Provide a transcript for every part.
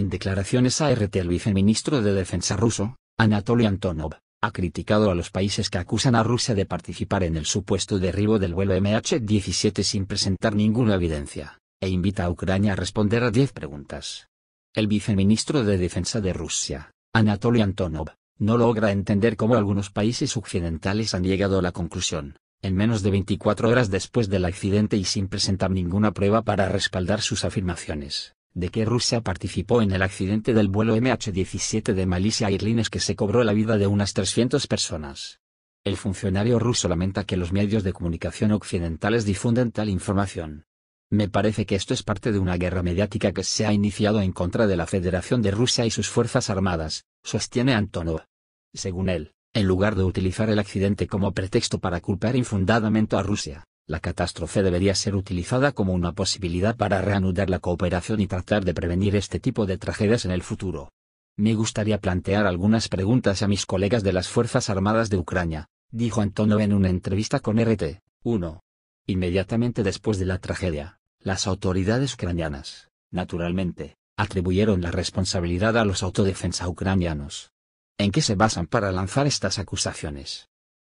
En declaraciones a RT el viceministro de Defensa ruso, Anatoly Antonov, ha criticado a los países que acusan a Rusia de participar en el supuesto derribo del vuelo MH17 sin presentar ninguna evidencia, e invita a Ucrania a responder a 10 preguntas. El viceministro de Defensa de Rusia, Anatoly Antonov, no logra entender cómo algunos países occidentales han llegado a la conclusión, en menos de 24 horas después del accidente y sin presentar ninguna prueba para respaldar sus afirmaciones de que Rusia participó en el accidente del vuelo MH17 de malicia Airlines que se cobró la vida de unas 300 personas. El funcionario ruso lamenta que los medios de comunicación occidentales difunden tal información. Me parece que esto es parte de una guerra mediática que se ha iniciado en contra de la Federación de Rusia y sus Fuerzas Armadas, sostiene Antonov. Según él, en lugar de utilizar el accidente como pretexto para culpar infundadamente a Rusia, la catástrofe debería ser utilizada como una posibilidad para reanudar la cooperación y tratar de prevenir este tipo de tragedias en el futuro. Me gustaría plantear algunas preguntas a mis colegas de las Fuerzas Armadas de Ucrania, dijo Antonov en una entrevista con RT. 1. Inmediatamente después de la tragedia, las autoridades ucranianas, naturalmente, atribuyeron la responsabilidad a los autodefensa ucranianos. ¿En qué se basan para lanzar estas acusaciones?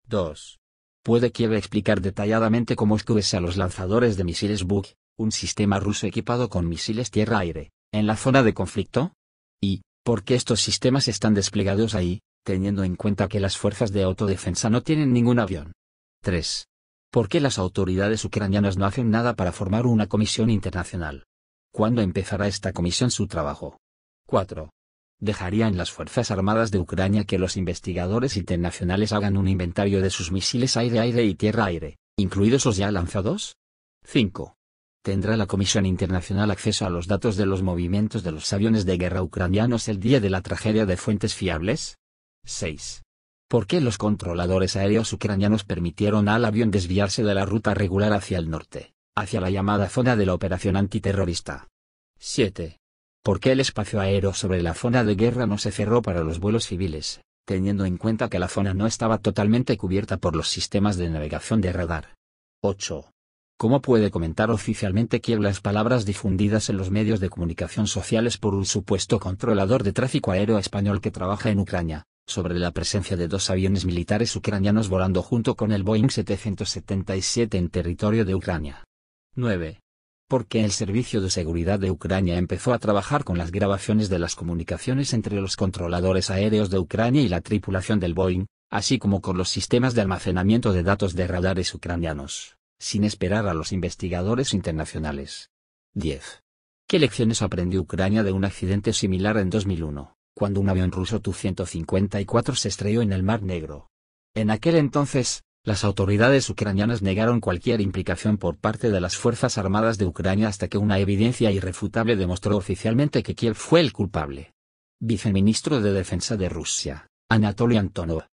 2 puede Kiev explicar detalladamente cómo estuviese a los lanzadores de misiles Buk, un sistema ruso equipado con misiles tierra-aire, en la zona de conflicto? ¿Y por qué estos sistemas están desplegados ahí, teniendo en cuenta que las fuerzas de autodefensa no tienen ningún avión? 3. ¿Por qué las autoridades ucranianas no hacen nada para formar una comisión internacional? ¿Cuándo empezará esta comisión su trabajo? 4 dejarían las Fuerzas Armadas de Ucrania que los investigadores internacionales hagan un inventario de sus misiles aire-aire y tierra-aire, incluidos los ya lanzados? 5. ¿Tendrá la Comisión Internacional acceso a los datos de los movimientos de los aviones de guerra ucranianos el día de la tragedia de fuentes fiables? 6. ¿Por qué los controladores aéreos ucranianos permitieron al avión desviarse de la ruta regular hacia el norte, hacia la llamada zona de la operación antiterrorista? 7. ¿Por qué el espacio aéreo sobre la zona de guerra no se cerró para los vuelos civiles, teniendo en cuenta que la zona no estaba totalmente cubierta por los sistemas de navegación de radar. 8. ¿Cómo puede comentar oficialmente Kiev las palabras difundidas en los medios de comunicación sociales por un supuesto controlador de tráfico aéreo español que trabaja en Ucrania, sobre la presencia de dos aviones militares ucranianos volando junto con el Boeing 777 en territorio de Ucrania? 9 porque el Servicio de Seguridad de Ucrania empezó a trabajar con las grabaciones de las comunicaciones entre los controladores aéreos de Ucrania y la tripulación del Boeing, así como con los sistemas de almacenamiento de datos de radares ucranianos, sin esperar a los investigadores internacionales. 10. ¿Qué lecciones aprendió Ucrania de un accidente similar en 2001, cuando un avión ruso Tu-154 se estrelló en el Mar Negro? En aquel entonces, las autoridades ucranianas negaron cualquier implicación por parte de las Fuerzas Armadas de Ucrania hasta que una evidencia irrefutable demostró oficialmente que Kiev fue el culpable. Viceministro de Defensa de Rusia, Anatoly Antonov,